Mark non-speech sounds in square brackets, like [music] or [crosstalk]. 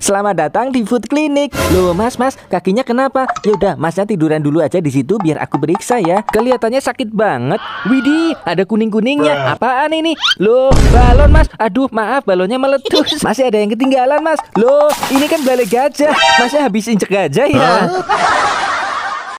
Selamat datang di Food Clinic. Loh, Mas, Mas, kakinya kenapa? Ya udah, Masnya tiduran dulu aja di situ biar aku periksa ya. Kelihatannya sakit banget. Widih, ada kuning-kuningnya. Apaan ini? Loh, balon, Mas. Aduh, maaf, balonnya meletus. [laughs] Masih ada yang ketinggalan, Mas. Loh, ini kan balai gajah. Masnya habis injek gajah ya.